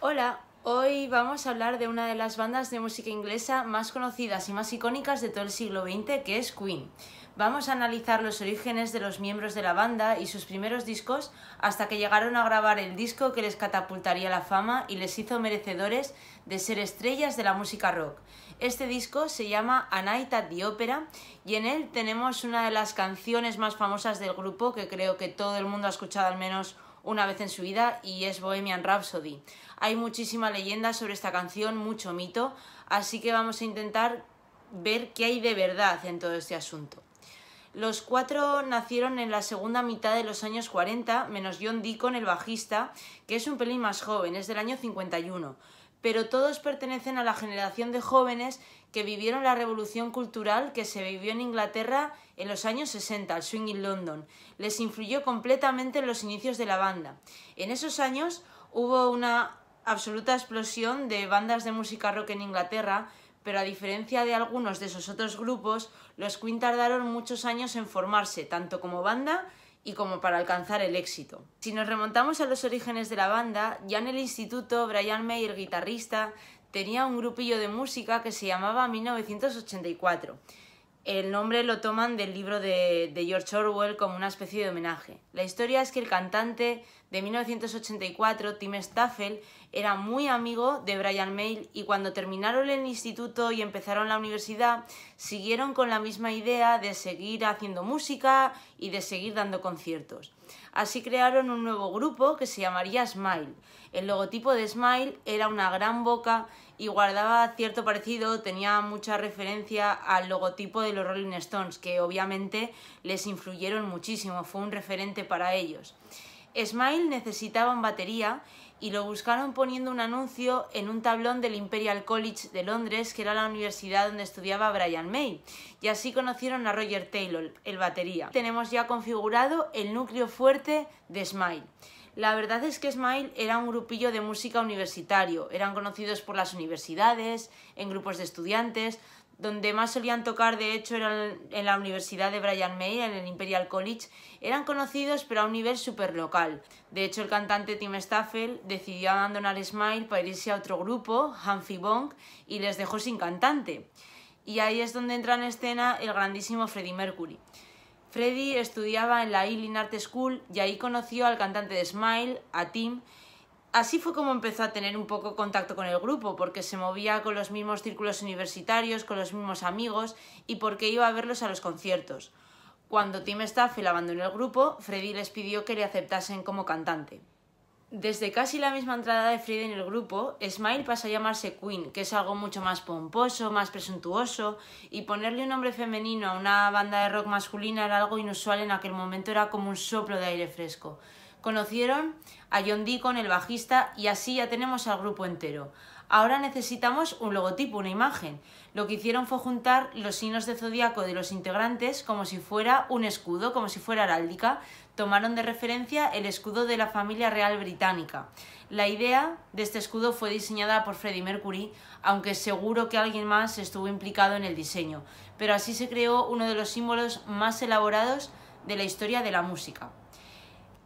Hola, hoy vamos a hablar de una de las bandas de música inglesa más conocidas y más icónicas de todo el siglo XX, que es Queen. Vamos a analizar los orígenes de los miembros de la banda y sus primeros discos hasta que llegaron a grabar el disco que les catapultaría la fama y les hizo merecedores de ser estrellas de la música rock. Este disco se llama A Night at the Opera y en él tenemos una de las canciones más famosas del grupo que creo que todo el mundo ha escuchado al menos una vez en su vida y es Bohemian Rhapsody. Hay muchísima leyenda sobre esta canción, mucho mito, así que vamos a intentar ver qué hay de verdad en todo este asunto. Los cuatro nacieron en la segunda mitad de los años 40, menos John Deacon, el bajista, que es un pelín más joven, es del año 51 pero todos pertenecen a la generación de jóvenes que vivieron la revolución cultural que se vivió en Inglaterra en los años 60, el Swing in London. Les influyó completamente en los inicios de la banda. En esos años hubo una absoluta explosión de bandas de música rock en Inglaterra, pero a diferencia de algunos de esos otros grupos, los Queen tardaron muchos años en formarse, tanto como banda y como para alcanzar el éxito. Si nos remontamos a los orígenes de la banda, ya en el instituto Brian May, guitarrista, tenía un grupillo de música que se llamaba 1984 el nombre lo toman del libro de, George Orwell como una especie de homenaje. La historia es que el cantante de 1984, Tim Staffel, era muy amigo de Brian May y cuando terminaron el instituto y empezaron la universidad, siguieron con la misma idea de seguir haciendo música y de seguir dando conciertos. Así crearon un nuevo grupo que se llamaría Smile. El logotipo de Smile era una gran boca y guardaba cierto parecido, tenía mucha referencia al logotipo de los Rolling Stones, que obviamente les influyeron muchísimo, fue un referente para ellos. Smile necesitaban batería y lo buscaron poniendo un anuncio en un tablón del Imperial College de Londres, que era la universidad donde estudiaba Brian May, y así conocieron a Roger Taylor, el batería. Tenemos ya configurado el núcleo fuerte de Smile. La verdad es que Smile era un grupillo de música universitario, eran conocidos por las universidades, en grupos de estudiantes, donde más solían tocar de hecho eran en la Universidad de Brian May, en el Imperial College, eran conocidos pero a un nivel súper local. De hecho el cantante Tim Staffel decidió abandonar Smile para irse a otro grupo, Humphrey Bonk, y les dejó sin cantante. Y ahí es donde entra en escena el grandísimo Freddie Mercury. Freddy estudiaba en la Ealing Art School y ahí conoció al cantante de Smile, a Tim. Así fue como empezó a tener un poco contacto con el grupo, porque se movía con los mismos círculos universitarios, con los mismos amigos y porque iba a verlos a los conciertos. Cuando Tim Staffel abandonó el grupo, Freddie les pidió que le aceptasen como cantante. Desde casi la misma entrada de Frida en el grupo, Smile pasa a llamarse Queen, que es algo mucho más pomposo, más presuntuoso, y ponerle un nombre femenino a una banda de rock masculina era algo inusual en aquel momento, era como un soplo de aire fresco. Conocieron a John Deacon, el bajista, y así ya tenemos al grupo entero. Ahora necesitamos un logotipo, una imagen. Lo que hicieron fue juntar los signos de zodiaco de los integrantes como si fuera un escudo, como si fuera heráldica, tomaron de referencia el escudo de la familia real británica. La idea de este escudo fue diseñada por Freddie Mercury, aunque seguro que alguien más estuvo implicado en el diseño, pero así se creó uno de los símbolos más elaborados de la historia de la música.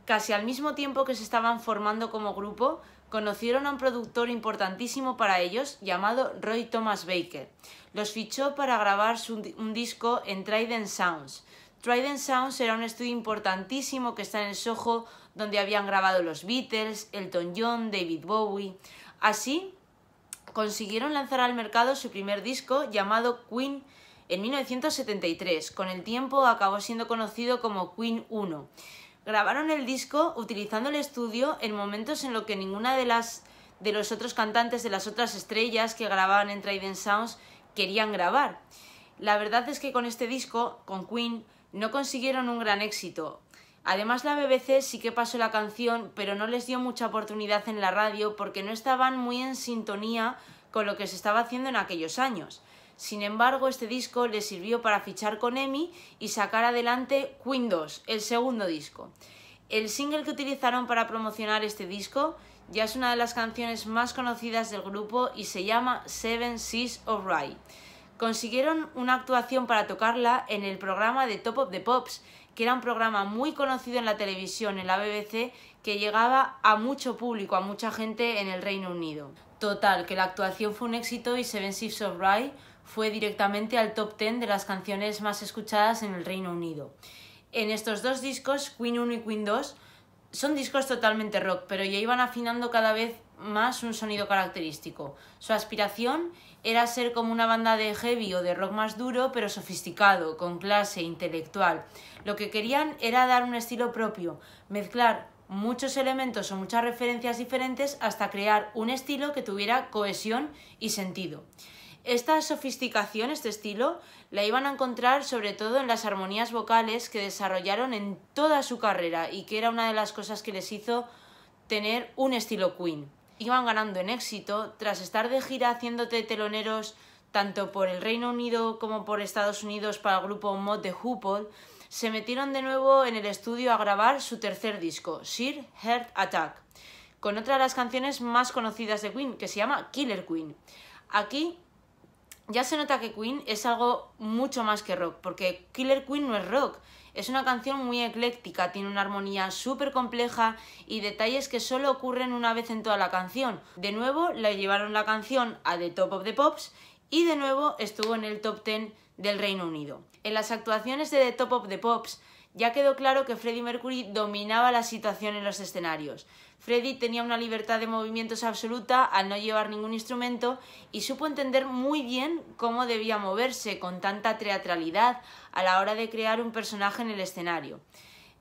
Casi al mismo tiempo que se estaban formando como grupo, conocieron a un productor importantísimo para ellos llamado Roy Thomas Baker. Los fichó para grabar un disco en Trident Sounds, Trident Sounds era un estudio importantísimo que está en el Soho, donde habían grabado los Beatles, Elton John, David Bowie. Así, consiguieron lanzar al mercado su primer disco llamado Queen en 1973. Con el tiempo acabó siendo conocido como Queen 1. Grabaron el disco utilizando el estudio en momentos en los que ninguna de las de los otros cantantes de las otras estrellas que grababan en Trident Sounds querían grabar. La verdad es que con este disco, con Queen, no consiguieron un gran éxito. Además la BBC sí que pasó la canción, pero no les dio mucha oportunidad en la radio porque no estaban muy en sintonía con lo que se estaba haciendo en aquellos años. Sin embargo, este disco les sirvió para fichar con EMI y sacar adelante Queen el segundo disco. El single que utilizaron para promocionar este disco ya es una de las canciones más conocidas del grupo y se llama Seven Seas of Rye consiguieron una actuación para tocarla en el programa de Top of the Pops, que era un programa muy conocido en la televisión, en la BBC, que llegaba a mucho público, a mucha gente en el Reino Unido. Total, que la actuación fue un éxito y Seven Seas of Rye fue directamente al top 10 de las canciones más escuchadas en el Reino Unido. En estos dos discos, Queen 1 y Queen 2, son discos totalmente rock, pero ya iban afinando cada vez más un sonido característico. Su aspiración era ser como una banda de heavy o de rock más duro, pero sofisticado, con clase, intelectual. Lo que querían era dar un estilo propio, mezclar muchos elementos o muchas referencias diferentes hasta crear un estilo que tuviera cohesión y sentido. Esta sofisticación, este estilo, la iban a encontrar sobre todo en las armonías vocales que desarrollaron en toda su carrera y que era una de las cosas que les hizo tener un estilo Queen iban ganando en éxito tras estar de gira haciéndote teloneros tanto por el Reino Unido como por Estados Unidos para el grupo Mod de Hoople, se metieron de nuevo en el estudio a grabar su tercer disco, Sheer Heart Attack, con otra de las canciones más conocidas de Queen, que se llama Killer Queen. Aquí ya se nota que Queen es algo mucho más que rock, porque Killer Queen no es rock, es una canción muy ecléctica, tiene una armonía súper compleja y detalles que solo ocurren una vez en toda la canción. De nuevo, la llevaron la canción a The Top of the Pops y de nuevo estuvo en el top 10 del Reino Unido. En las actuaciones de The Top of the Pops ya quedó claro que Freddie Mercury dominaba la situación en los escenarios. Freddie tenía una libertad de movimientos absoluta al no llevar ningún instrumento y supo entender muy bien cómo debía moverse con tanta teatralidad a la hora de crear un personaje en el escenario.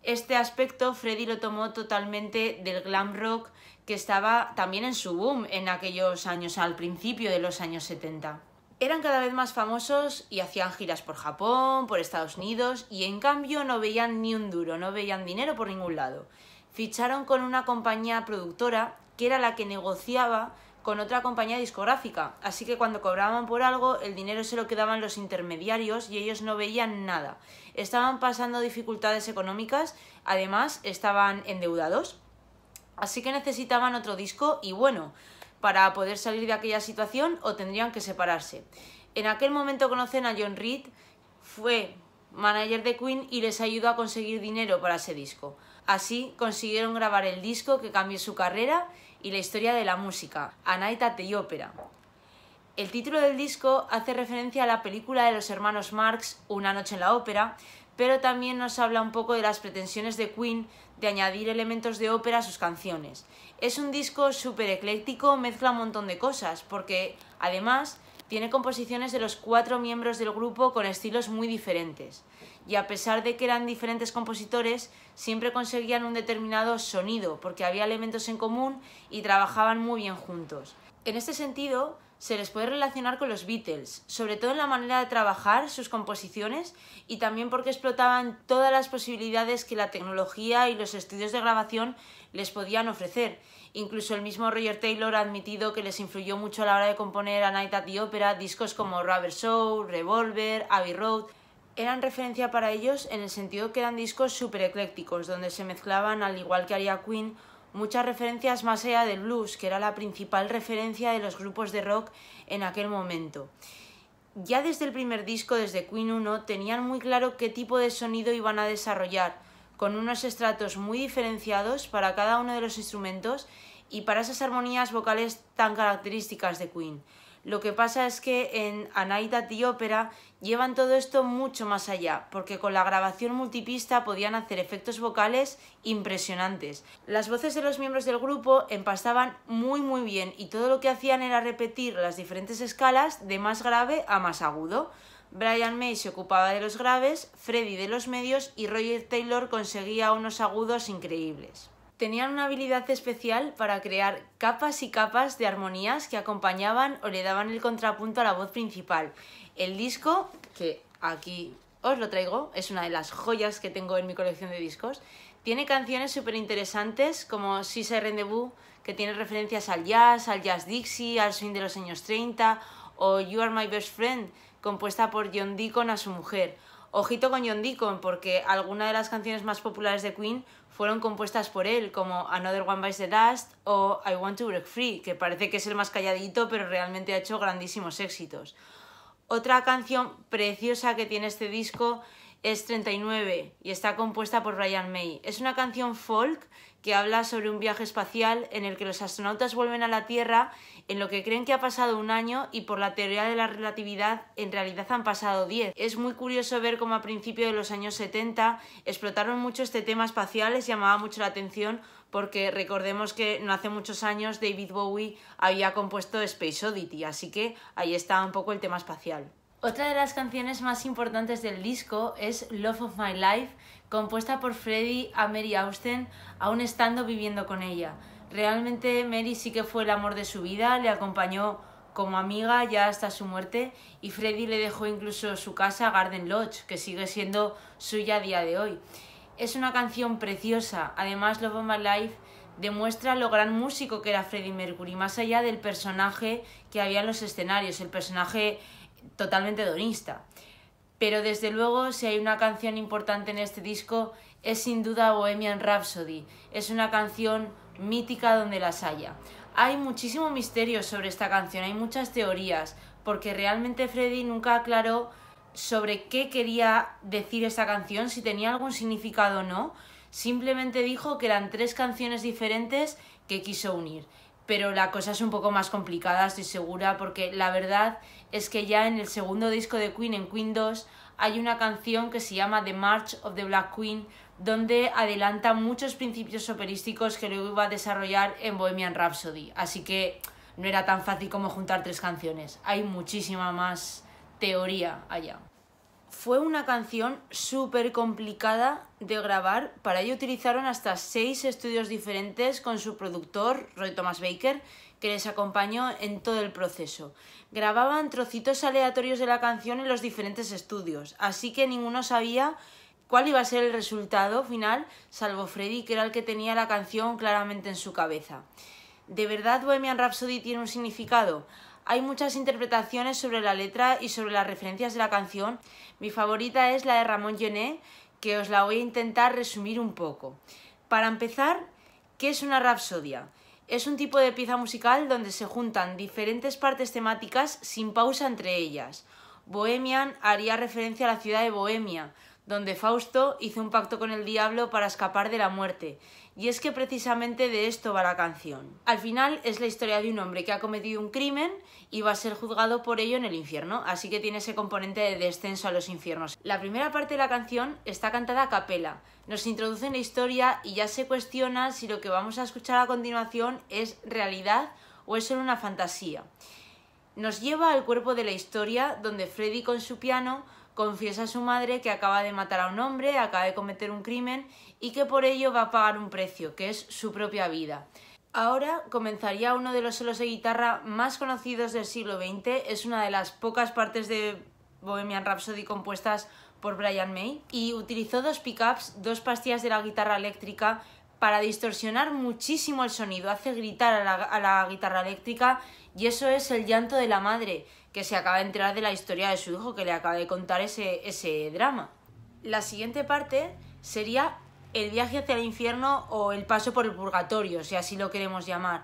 Este aspecto Freddie lo tomó totalmente del glam rock que estaba también en su boom en aquellos años al principio de los años 70 eran cada vez más famosos y hacían giras por Japón, por Estados Unidos y en cambio no veían ni un duro, no veían dinero por ningún lado. Ficharon con una compañía productora que era la que negociaba con otra compañía discográfica, así que cuando cobraban por algo el dinero se lo quedaban los intermediarios y ellos no veían nada. Estaban pasando dificultades económicas, además estaban endeudados, así que necesitaban otro disco y bueno, para poder salir de aquella situación o tendrían que separarse. En aquel momento conocen a John Reed, fue manager de Queen y les ayudó a conseguir dinero para ese disco. Así consiguieron grabar el disco que cambió su carrera y la historia de la música, Anita Night at Opera. El título del disco hace referencia a la película de los hermanos Marx, Una noche en la ópera, pero también nos habla un poco de las pretensiones de Queen de añadir elementos de ópera a sus canciones. Es un disco súper ecléctico, mezcla un montón de cosas, porque además tiene composiciones de los cuatro miembros del grupo con estilos muy diferentes. Y a pesar de que eran diferentes compositores, siempre conseguían un determinado sonido, porque había elementos en común y trabajaban muy bien juntos. En este sentido, se les puede relacionar con los Beatles, sobre todo en la manera de trabajar sus composiciones y también porque explotaban todas las posibilidades que la tecnología y los estudios de grabación les podían ofrecer. Incluso el mismo Roger Taylor ha admitido que les influyó mucho a la hora de componer A Night at the Opera discos como Rubber Soul, Revolver, Abbey Road eran referencia para ellos en el sentido que eran discos súper eclécticos, donde se mezclaban, al igual que haría Queen, muchas referencias más allá del blues, que era la principal referencia de los grupos de rock en aquel momento. Ya desde el primer disco, desde Queen 1, tenían muy claro qué tipo de sonido iban a desarrollar, con unos estratos muy diferenciados para cada uno de los instrumentos y para esas armonías vocales tan características de Queen. Lo que pasa es que en Anaida y Opera llevan todo esto mucho más allá, porque con la grabación multipista podían hacer efectos vocales impresionantes. Las voces de los miembros del grupo empastaban muy muy bien y todo lo que hacían era repetir las diferentes escalas de más grave a más agudo. Brian May se ocupaba de los graves, Freddy de los medios y Roger Taylor conseguía unos agudos increíbles tenían una habilidad especial para crear capas y capas de armonías que acompañaban o le daban el contrapunto a la voz principal. El disco, que aquí os lo traigo, es una de las joyas que tengo en mi colección de discos, tiene canciones súper interesantes como Si se Rendezvous, que tiene referencias al jazz, al jazz Dixie, al swing de los años 30, o You Are My Best Friend, compuesta por John Deacon a su mujer, Ojito con John Deacon, porque algunas de las canciones más populares de Queen fueron compuestas por él, como Another One Bites the Dust o I Want to Break Free, que parece que es el más calladito, pero realmente ha hecho grandísimos éxitos. Otra canción preciosa que tiene este disco es 39 y está compuesta por Ryan May. Es una canción folk que habla sobre un viaje espacial en el que los astronautas vuelven a la Tierra en lo que creen que ha pasado un año y por la teoría de la relatividad en realidad han pasado 10. Es muy curioso ver cómo a principios de los años 70 explotaron mucho este tema espacial, les llamaba mucho la atención porque recordemos que no hace muchos años David Bowie había compuesto Space Oddity, así que ahí está un poco el tema espacial. Otra de las canciones más importantes del disco es Love of My Life, compuesta por Freddie a Mary Austen, aún estando viviendo con ella. Realmente Mary sí que fue el amor de su vida, le acompañó como amiga ya hasta su muerte y Freddy le dejó incluso su casa Garden Lodge, que sigue siendo suya a día de hoy. Es una canción preciosa, además Love of My Life demuestra lo gran músico que era Freddie Mercury, más allá del personaje que había en los escenarios, el personaje totalmente donista pero desde luego si hay una canción importante en este disco es sin duda Bohemian Rhapsody. Es una canción mítica donde las haya. Hay muchísimo misterio sobre esta canción, hay muchas teorías, porque realmente Freddy nunca aclaró sobre qué quería decir esta canción, si tenía algún significado o no. Simplemente dijo que eran tres canciones diferentes que quiso unir pero la cosa es un poco más complicada, estoy segura, porque la verdad es que ya en el segundo disco de Queen, en Queen 2, hay una canción que se llama The March of the Black Queen, donde adelanta muchos principios operísticos que lo iba a desarrollar en Bohemian Rhapsody. Así que no era tan fácil como juntar tres canciones, hay muchísima más teoría allá fue una canción súper complicada de grabar. Para ello utilizaron hasta seis estudios diferentes con su productor, Roy Thomas Baker, que les acompañó en todo el proceso. Grababan trocitos aleatorios de la canción en los diferentes estudios, así que ninguno sabía cuál iba a ser el resultado final, salvo Freddy, que era el que tenía la canción claramente en su cabeza. ¿De verdad Bohemian Rhapsody tiene un significado? Hay muchas interpretaciones sobre la letra y sobre las referencias de la canción. Mi favorita es la de Ramón Joné, que os la voy a intentar resumir un poco. Para empezar, ¿qué es una rapsodia? Es un tipo de pieza musical donde se juntan diferentes partes temáticas sin pausa entre ellas. Bohemian haría referencia a la ciudad de Bohemia, donde Fausto hizo un pacto con el diablo para escapar de la muerte, y es que precisamente de esto va la canción. Al final es la historia de un hombre que ha cometido un crimen y va a ser juzgado por ello en el infierno, así que tiene ese componente de descenso a los infiernos. La primera parte de la canción está cantada a capela, nos introduce en la historia y ya se cuestiona si lo que vamos a escuchar a continuación es realidad o es solo una fantasía. Nos lleva al cuerpo de la historia, donde Freddy con su piano confiesa a su madre que acaba de matar a un hombre, acaba de cometer un crimen y que por ello va a pagar un precio, que es su propia vida. Ahora comenzaría uno de los solos de guitarra más conocidos del siglo XX, es una de las pocas partes de Bohemian Rhapsody compuestas por Brian May y utilizó dos pickups, dos pastillas de la guitarra eléctrica para distorsionar muchísimo el sonido, hace gritar a la, guitarra eléctrica y eso es el llanto de la madre que se acaba de enterar de la historia de su hijo que le acaba de contar ese, ese drama. La siguiente parte sería el viaje hacia el infierno o el paso por el purgatorio, si así lo queremos llamar.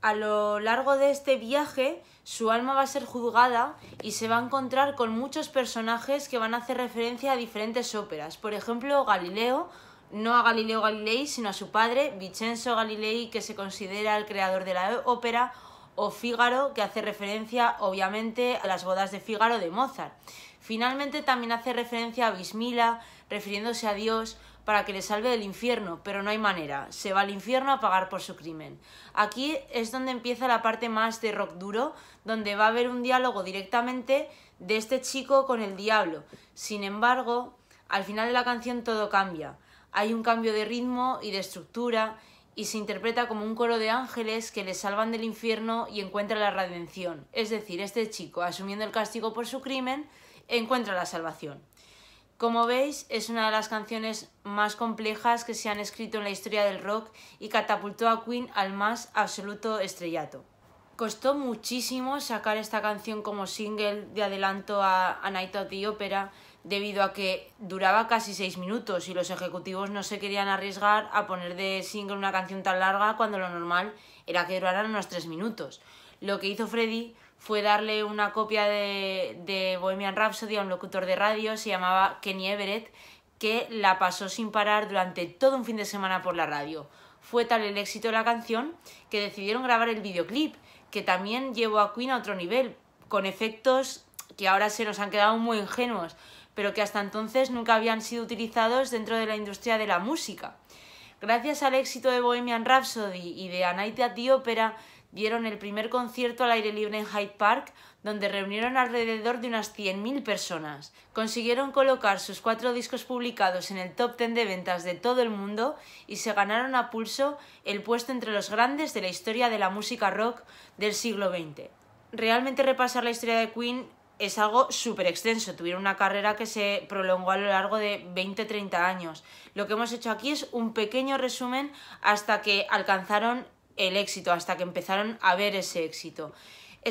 A lo largo de este viaje, su alma va a ser juzgada y se va a encontrar con muchos personajes que van a hacer referencia a diferentes óperas. Por ejemplo, Galileo no a Galileo Galilei, sino a su padre, Vincenzo Galilei, que se considera el creador de la ópera, o Fígaro, que hace referencia obviamente a las bodas de Fígaro de Mozart. Finalmente también hace referencia a Bismila, refiriéndose a Dios para que le salve del infierno, pero no hay manera, se va al infierno a pagar por su crimen. Aquí es donde empieza la parte más de rock duro, donde va a haber un diálogo directamente de este chico con el diablo. Sin embargo, al final de la canción todo cambia hay un cambio de ritmo y de estructura y se interpreta como un coro de ángeles que le salvan del infierno y encuentra la redención. Es decir, este chico, asumiendo el castigo por su crimen, encuentra la salvación. Como veis, es una de las canciones más complejas que se han escrito en la historia del rock y catapultó a Queen al más absoluto estrellato. Costó muchísimo sacar esta canción como single de adelanto a, Night of the Opera debido a que duraba casi seis minutos y los ejecutivos no se querían arriesgar a poner de single una canción tan larga cuando lo normal era que duraran unos tres minutos. Lo que hizo Freddy fue darle una copia de, de Bohemian Rhapsody a un locutor de radio, se llamaba Kenny Everett, que la pasó sin parar durante todo un fin de semana por la radio. Fue tal el éxito de la canción que decidieron grabar el videoclip que también llevó a Queen a otro nivel, con efectos que ahora se nos han quedado muy ingenuos, pero que hasta entonces nunca habían sido utilizados dentro de la industria de la música. Gracias al éxito de Bohemian Rhapsody y de A at the Opera, dieron el primer concierto al aire libre en Hyde Park, donde reunieron alrededor de unas 100.000 personas. Consiguieron colocar sus cuatro discos publicados en el top 10 de ventas de todo el mundo y se ganaron a pulso el puesto entre los grandes de la historia de la música rock del siglo XX. Realmente repasar la historia de Queen es algo súper extenso. Tuvieron una carrera que se prolongó a lo largo de 20-30 años. Lo que hemos hecho aquí es un pequeño resumen hasta que alcanzaron el éxito, hasta que empezaron a ver ese éxito.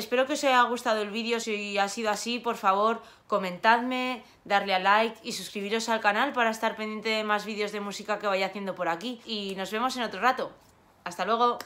Espero que os haya gustado el vídeo, si ha sido así, por favor, comentadme, darle a like y suscribiros al canal para estar pendiente de más vídeos de música que vaya haciendo por aquí. Y nos vemos en otro rato. ¡Hasta luego!